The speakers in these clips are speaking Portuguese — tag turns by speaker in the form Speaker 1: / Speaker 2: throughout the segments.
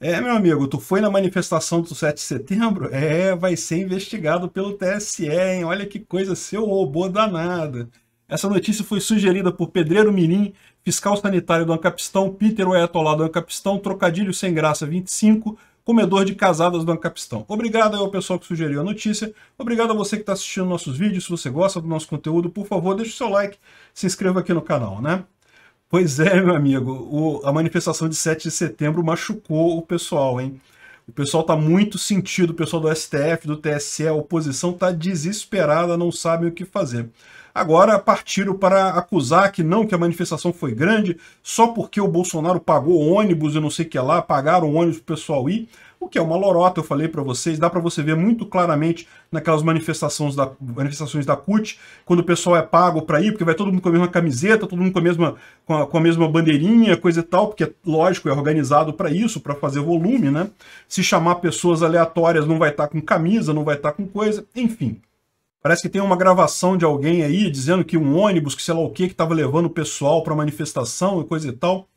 Speaker 1: É, meu amigo, tu foi na manifestação do 7 de setembro? É, vai ser investigado pelo TSE, hein? Olha que coisa, seu robô danado. Essa notícia foi sugerida por Pedreiro Mirim, fiscal sanitário do Ancapistão, Peter Oetolá do Ancapistão, Trocadilho Sem Graça 25, comedor de casadas do Ancapistão. Obrigado ao pessoal que sugeriu a notícia, obrigado a você que está assistindo nossos vídeos, se você gosta do nosso conteúdo, por favor, deixe o seu like, se inscreva aqui no canal, né? Pois é, meu amigo, o, a manifestação de 7 de setembro machucou o pessoal, hein? O pessoal tá muito sentido, o pessoal do STF, do TSE, a oposição tá desesperada, não sabe o que fazer. Agora partiram para acusar que não, que a manifestação foi grande, só porque o Bolsonaro pagou ônibus e não sei o que lá, pagaram ônibus pro pessoal ir, o que é uma lorota, eu falei para vocês, dá para você ver muito claramente naquelas manifestações da, manifestações da CUT, quando o pessoal é pago para ir, porque vai todo mundo com a mesma camiseta, todo mundo com a mesma, com a, com a mesma bandeirinha, coisa e tal, porque, lógico, é organizado para isso, para fazer volume, né? Se chamar pessoas aleatórias, não vai estar tá com camisa, não vai estar tá com coisa, enfim. Parece que tem uma gravação de alguém aí dizendo que um ônibus, que sei lá o que, que estava levando o pessoal para manifestação e coisa e tal.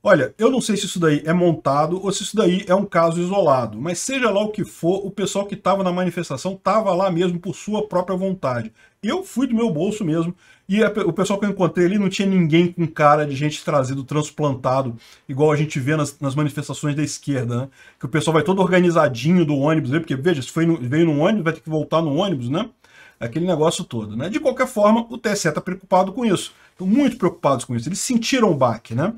Speaker 1: Olha, eu não sei se isso daí é montado ou se isso daí é um caso isolado, mas seja lá o que for, o pessoal que estava na manifestação estava lá mesmo por sua própria vontade. Eu fui do meu bolso mesmo, e a, o pessoal que eu encontrei ali não tinha ninguém com cara de gente trazido, transplantado, igual a gente vê nas, nas manifestações da esquerda, né? Que o pessoal vai todo organizadinho do ônibus, né? porque veja, se foi no, veio no ônibus, vai ter que voltar no ônibus, né? aquele negócio todo. Né? De qualquer forma, o TSE está preocupado com isso. Estão muito preocupados com isso. Eles sentiram o baque. Né?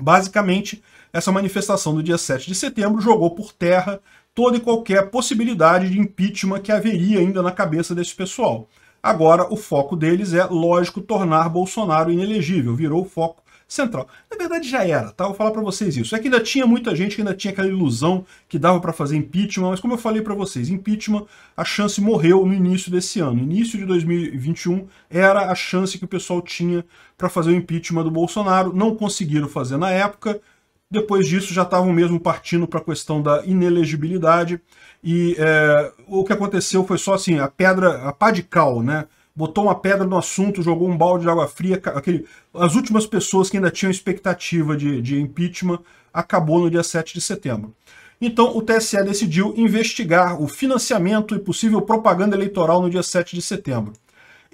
Speaker 1: Basicamente, essa manifestação do dia 7 de setembro jogou por terra toda e qualquer possibilidade de impeachment que haveria ainda na cabeça desse pessoal. Agora, o foco deles é, lógico, tornar Bolsonaro inelegível. Virou o foco central. Na verdade já era, tá? Vou falar para vocês isso. É que ainda tinha muita gente que ainda tinha aquela ilusão que dava para fazer impeachment, mas como eu falei para vocês, impeachment, a chance morreu no início desse ano. início de 2021 era a chance que o pessoal tinha para fazer o impeachment do Bolsonaro, não conseguiram fazer na época. Depois disso já estavam mesmo partindo para a questão da inelegibilidade e é, o que aconteceu foi só assim, a pedra, a pá de cal, né? botou uma pedra no assunto, jogou um balde de água fria. Aquele, as últimas pessoas que ainda tinham expectativa de, de impeachment acabou no dia 7 de setembro. Então, o TSE decidiu investigar o financiamento e possível propaganda eleitoral no dia 7 de setembro.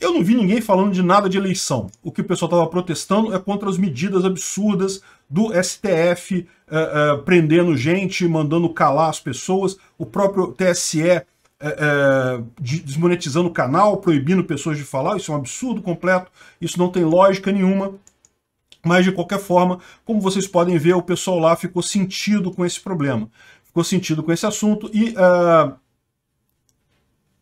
Speaker 1: Eu não vi ninguém falando de nada de eleição. O que o pessoal estava protestando é contra as medidas absurdas do STF eh, eh, prendendo gente, mandando calar as pessoas, o próprio TSE é, é, desmonetizando o canal, proibindo pessoas de falar, isso é um absurdo completo, isso não tem lógica nenhuma. Mas, de qualquer forma, como vocês podem ver, o pessoal lá ficou sentido com esse problema, ficou sentido com esse assunto, e uh,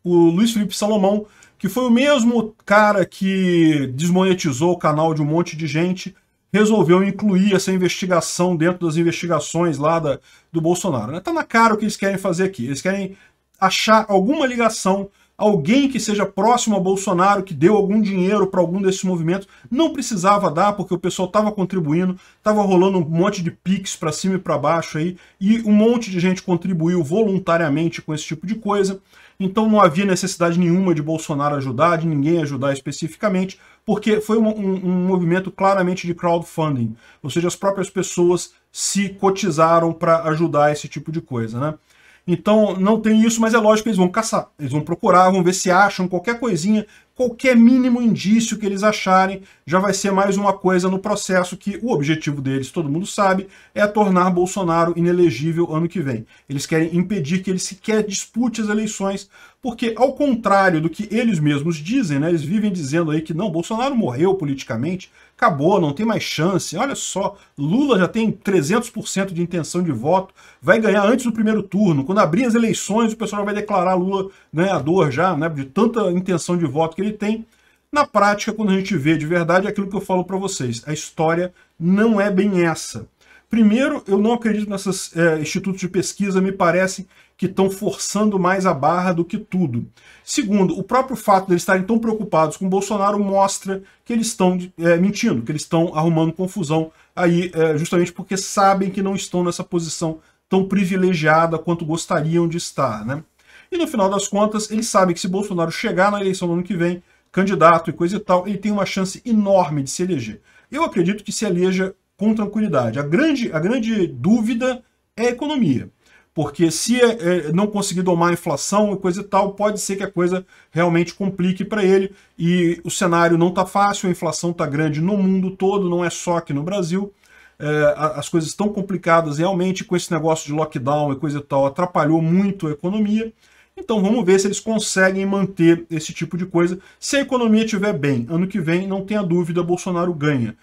Speaker 1: o Luiz Felipe Salomão, que foi o mesmo cara que desmonetizou o canal de um monte de gente, resolveu incluir essa investigação dentro das investigações lá da, do Bolsonaro. Está né? na cara o que eles querem fazer aqui. Eles querem achar alguma ligação, alguém que seja próximo a Bolsonaro, que deu algum dinheiro para algum desses movimentos. Não precisava dar, porque o pessoal estava contribuindo, estava rolando um monte de piques para cima e para baixo aí, e um monte de gente contribuiu voluntariamente com esse tipo de coisa. Então não havia necessidade nenhuma de Bolsonaro ajudar, de ninguém ajudar especificamente, porque foi um, um, um movimento claramente de crowdfunding, ou seja, as próprias pessoas se cotizaram para ajudar esse tipo de coisa, né? Então não tem isso, mas é lógico que eles vão caçar. Eles vão procurar, vão ver se acham qualquer coisinha, qualquer mínimo indício que eles acharem, já vai ser mais uma coisa no processo que o objetivo deles, todo mundo sabe, é tornar Bolsonaro inelegível ano que vem. Eles querem impedir que ele sequer dispute as eleições, porque ao contrário do que eles mesmos dizem, né, eles vivem dizendo aí que não, Bolsonaro morreu politicamente, acabou, não tem mais chance. Olha só, Lula já tem 300% de intenção de voto, vai ganhar antes do primeiro turno. Quando abrir as eleições, o pessoal vai declarar Lula ganhador né, já, né, de tanta intenção de voto que ele tem. Na prática, quando a gente vê de verdade, é aquilo que eu falo para vocês, a história não é bem essa. Primeiro, eu não acredito nesses é, eh, institutos de pesquisa, me parecem que estão forçando mais a barra do que tudo. Segundo, o próprio fato de eles estarem tão preocupados com Bolsonaro mostra que eles estão é, mentindo, que eles estão arrumando confusão aí, é, justamente porque sabem que não estão nessa posição tão privilegiada quanto gostariam de estar, né? E no final das contas, eles sabem que se Bolsonaro chegar na eleição do ano que vem, candidato e coisa e tal, ele tem uma chance enorme de se eleger. Eu acredito que se eleja com tranquilidade. A grande, a grande dúvida é a economia. Porque se é, não conseguir domar a inflação e coisa e tal, pode ser que a coisa realmente complique para ele. E o cenário não está fácil, a inflação está grande no mundo todo, não é só aqui no Brasil. É, as coisas estão complicadas realmente com esse negócio de lockdown e coisa e tal, atrapalhou muito a economia. Então vamos ver se eles conseguem manter esse tipo de coisa. Se a economia estiver bem, ano que vem, não tenha dúvida, Bolsonaro ganha.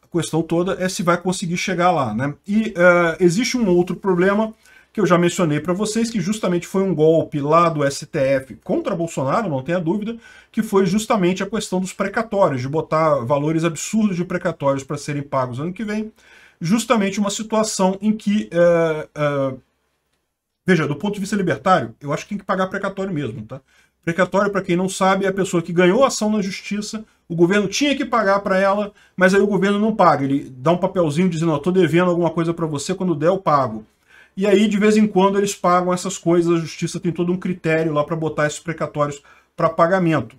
Speaker 1: A questão toda é se vai conseguir chegar lá. Né? E uh, existe um outro problema que eu já mencionei para vocês, que justamente foi um golpe lá do STF contra Bolsonaro, não tenha dúvida, que foi justamente a questão dos precatórios, de botar valores absurdos de precatórios para serem pagos ano que vem. Justamente uma situação em que. Eh, eh, veja, do ponto de vista libertário, eu acho que tem que pagar precatório mesmo, tá? Precatório, para quem não sabe, é a pessoa que ganhou ação na justiça, o governo tinha que pagar para ela, mas aí o governo não paga. Ele dá um papelzinho dizendo: estou devendo alguma coisa para você, quando der, eu pago. E aí, de vez em quando, eles pagam essas coisas. A justiça tem todo um critério lá para botar esses precatórios para pagamento.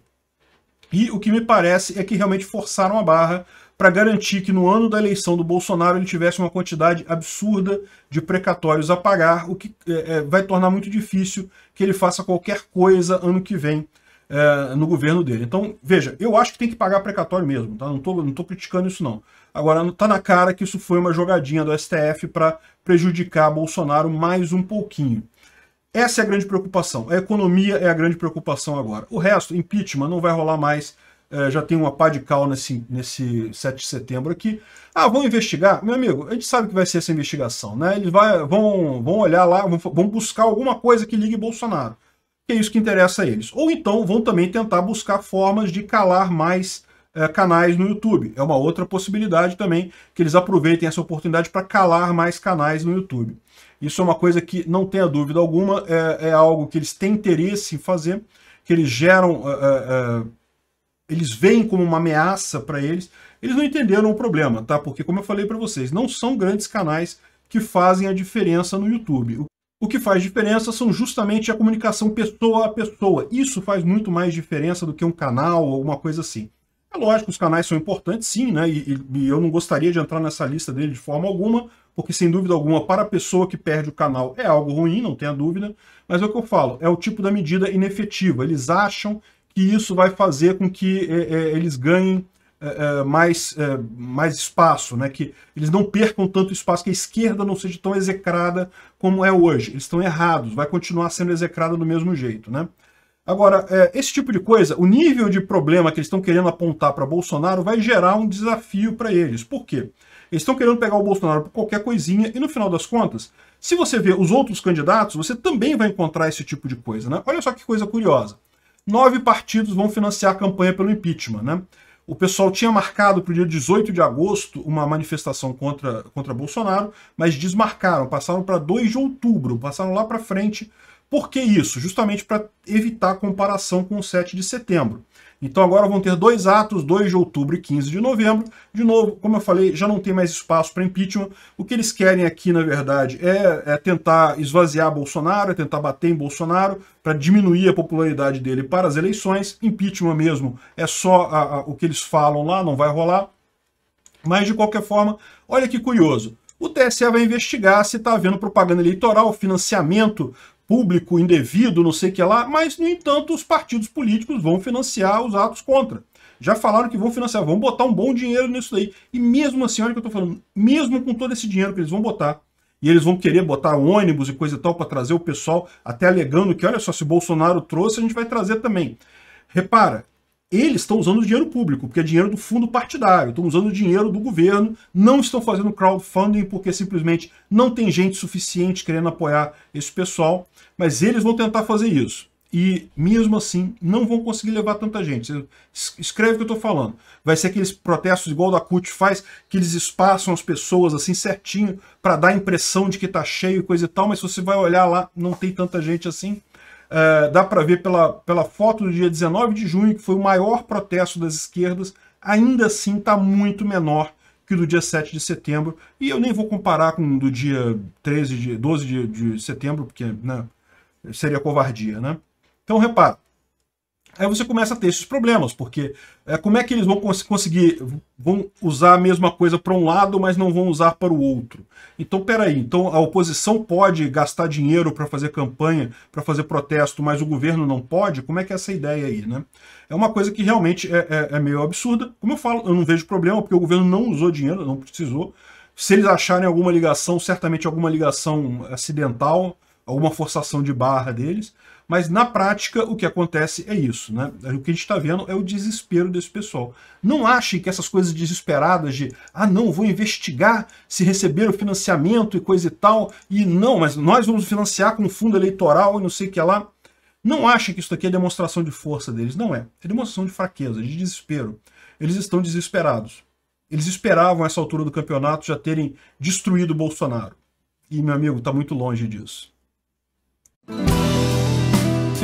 Speaker 1: E o que me parece é que realmente forçaram a barra para garantir que no ano da eleição do Bolsonaro ele tivesse uma quantidade absurda de precatórios a pagar, o que é, é vai tornar muito difícil que ele faça qualquer coisa ano que vem é, no governo dele. Então, veja, eu acho que tem que pagar precatório mesmo, tá? Não tô, não tô criticando isso, não. Agora, tá na cara que isso foi uma jogadinha do STF para prejudicar Bolsonaro mais um pouquinho. Essa é a grande preocupação. A economia é a grande preocupação agora. O resto, impeachment, não vai rolar mais. É, já tem uma pá de cal nesse, nesse 7 de setembro aqui. Ah, vão investigar? Meu amigo, a gente sabe que vai ser essa investigação, né? Eles vai, vão, vão olhar lá, vão, vão buscar alguma coisa que ligue Bolsonaro que é isso que interessa a eles. Ou então vão também tentar buscar formas de calar mais é, canais no YouTube. É uma outra possibilidade também que eles aproveitem essa oportunidade para calar mais canais no YouTube. Isso é uma coisa que, não tenha dúvida alguma, é, é algo que eles têm interesse em fazer, que eles geram... É, eles veem como uma ameaça para eles, eles não entenderam o problema, tá? Porque, como eu falei para vocês, não são grandes canais que fazem a diferença no YouTube. O que faz diferença são justamente a comunicação pessoa a pessoa. Isso faz muito mais diferença do que um canal ou alguma coisa assim. É lógico, os canais são importantes sim, né? E, e, eu não gostaria de entrar nessa lista dele de forma alguma, porque sem dúvida alguma, para a pessoa que perde o canal é algo ruim, não tenha dúvida. Mas é o que eu falo, é o tipo da medida inefetiva. Eles acham que isso vai fazer com que é, é, eles ganhem é, é, mais, é, mais espaço, né? que eles não percam tanto espaço, que a esquerda não seja tão execrada como é hoje. Eles estão errados, vai continuar sendo execrada do mesmo jeito. Né? Agora, esse tipo de coisa, o nível de problema que eles estão querendo apontar para Bolsonaro vai gerar um desafio para eles. Por quê? Eles estão querendo pegar o Bolsonaro por qualquer coisinha e no final das contas, se você ver os outros candidatos, você também vai encontrar esse tipo de coisa. Né? Olha só que coisa curiosa. Nove partidos vão financiar a campanha pelo impeachment. Né? O pessoal tinha marcado para o dia 18 de agosto uma manifestação contra, contra Bolsonaro, mas desmarcaram, passaram para 2 de outubro, passaram lá para frente por que isso? Justamente para evitar a comparação com o 7 de setembro. Então agora vão ter dois atos, 2 de outubro e 15 de novembro. De novo, como eu falei, já não tem mais espaço para impeachment. O que eles querem aqui, na verdade, é, é tentar esvaziar Bolsonaro, é tentar bater em Bolsonaro para diminuir a popularidade dele para as eleições. Impeachment mesmo é só a, a, o que eles falam lá, não vai rolar. Mas, de qualquer forma, olha que curioso. O TSE vai investigar se está havendo propaganda eleitoral, financiamento público indevido, não sei o que lá, mas, no entanto, os partidos políticos vão financiar os atos contra. Já falaram que vão financiar, vão botar um bom dinheiro nisso daí. E mesmo assim, olha o que eu estou falando, mesmo com todo esse dinheiro que eles vão botar, e eles vão querer botar ônibus e coisa e tal para trazer o pessoal, até alegando que, olha só, se Bolsonaro trouxe, a gente vai trazer também. Repara, eles estão usando dinheiro público, porque é dinheiro do fundo partidário, estão usando dinheiro do governo, não estão fazendo crowdfunding porque simplesmente não tem gente suficiente querendo apoiar esse pessoal. Mas eles vão tentar fazer isso. E mesmo assim, não vão conseguir levar tanta gente. Escreve o que eu estou falando. Vai ser aqueles protestos igual o da CUT faz, que eles espaçam as pessoas assim certinho para dar a impressão de que está cheio e coisa e tal, mas se você vai olhar lá, não tem tanta gente assim. É, dá para ver pela, pela foto do dia 19 de junho, que foi o maior protesto das esquerdas, ainda assim está muito menor que do dia 7 de setembro. E eu nem vou comparar com do dia 13 de 12 de, de setembro, porque né, seria covardia, né? Então, repara. Aí você começa a ter esses problemas, porque é, como é que eles vão cons conseguir, vão usar a mesma coisa para um lado, mas não vão usar para o outro? Então, peraí, então a oposição pode gastar dinheiro para fazer campanha, para fazer protesto, mas o governo não pode? Como é que é essa ideia aí, né? É uma coisa que realmente é, é, é meio absurda. Como eu falo, eu não vejo problema, porque o governo não usou dinheiro, não precisou. Se eles acharem alguma ligação, certamente alguma ligação acidental, alguma forçação de barra deles, mas na prática o que acontece é isso, né? O que a gente está vendo é o desespero desse pessoal. Não acha que essas coisas desesperadas de ah não, vou investigar se receberam financiamento e coisa e tal, e não, mas nós vamos financiar com fundo eleitoral e não sei o que lá. Não acha que isso aqui é demonstração de força deles, não é. É demonstração de fraqueza, de desespero. Eles estão desesperados. Eles esperavam a essa altura do campeonato já terem destruído o Bolsonaro. E, meu amigo, está muito longe disso.